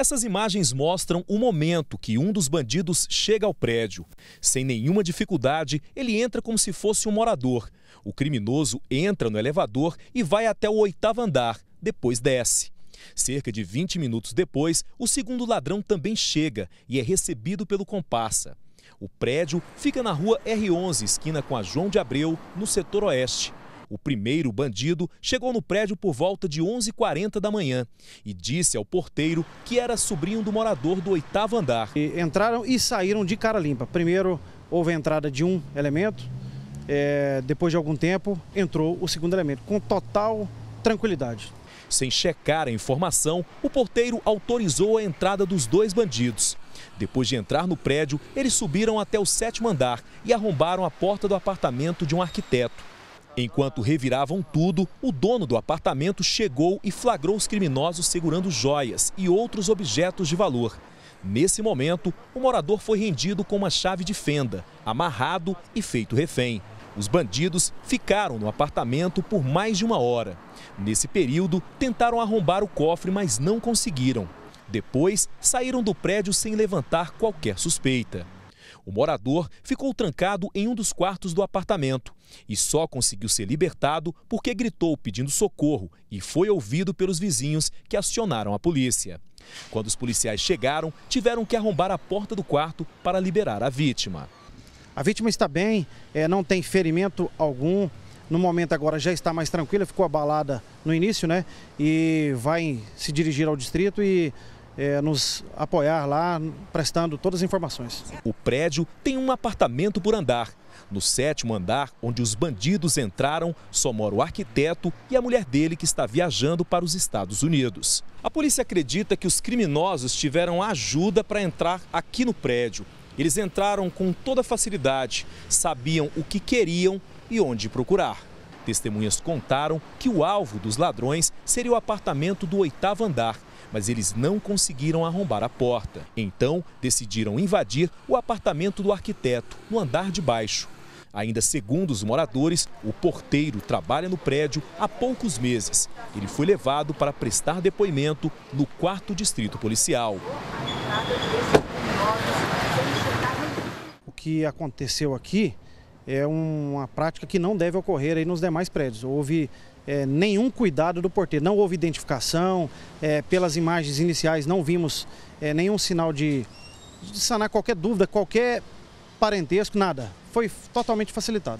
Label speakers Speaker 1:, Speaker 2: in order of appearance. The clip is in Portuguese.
Speaker 1: Essas imagens mostram o momento que um dos bandidos chega ao prédio. Sem nenhuma dificuldade, ele entra como se fosse um morador. O criminoso entra no elevador e vai até o oitavo andar, depois desce. Cerca de 20 minutos depois, o segundo ladrão também chega e é recebido pelo comparsa. O prédio fica na rua R11, esquina com a João de Abreu, no setor oeste. O primeiro bandido chegou no prédio por volta de 11h40 da manhã e disse ao porteiro
Speaker 2: que era sobrinho do morador do oitavo andar. E entraram e saíram de cara limpa. Primeiro houve a entrada de um elemento, é, depois de algum tempo entrou o segundo elemento, com total tranquilidade. Sem checar a informação, o porteiro
Speaker 1: autorizou a entrada dos dois bandidos. Depois de entrar no prédio, eles subiram até o sétimo andar e arrombaram a porta do apartamento de um arquiteto. Enquanto reviravam tudo, o dono do apartamento chegou e flagrou os criminosos segurando joias e outros objetos de valor. Nesse momento, o morador foi rendido com uma chave de fenda, amarrado e feito refém. Os bandidos ficaram no apartamento por mais de uma hora. Nesse período, tentaram arrombar o cofre, mas não conseguiram. Depois, saíram do prédio sem levantar qualquer suspeita. O morador ficou trancado em um dos quartos do apartamento e só conseguiu ser libertado porque gritou pedindo socorro e foi ouvido pelos vizinhos que acionaram a polícia. Quando os policiais chegaram, tiveram que arrombar a porta do quarto para liberar a vítima.
Speaker 2: A vítima está bem, eh, não tem ferimento algum. No momento agora já está mais tranquila, ficou abalada no início, né? E vai se dirigir ao distrito e é, nos apoiar lá, prestando todas as informações.
Speaker 1: O prédio tem um apartamento por andar. No sétimo andar, onde os bandidos entraram, só mora o arquiteto e a mulher dele que está viajando para os Estados Unidos. A polícia acredita que os criminosos tiveram ajuda para entrar aqui no prédio. Eles entraram com toda facilidade, sabiam o que queriam e onde procurar. Testemunhas contaram que o alvo dos ladrões seria o apartamento do oitavo andar, mas eles não conseguiram arrombar a porta. Então, decidiram invadir o apartamento do arquiteto, no andar de baixo. Ainda segundo os moradores, o porteiro trabalha no prédio há poucos meses. Ele foi levado para prestar depoimento no 4 Distrito Policial.
Speaker 2: O que aconteceu aqui é uma prática que não deve ocorrer aí nos demais prédios. Houve é, nenhum cuidado do porteiro, não houve identificação, é, pelas imagens iniciais não vimos é, nenhum sinal de, de sanar qualquer dúvida, qualquer parentesco, nada. Foi totalmente facilitado.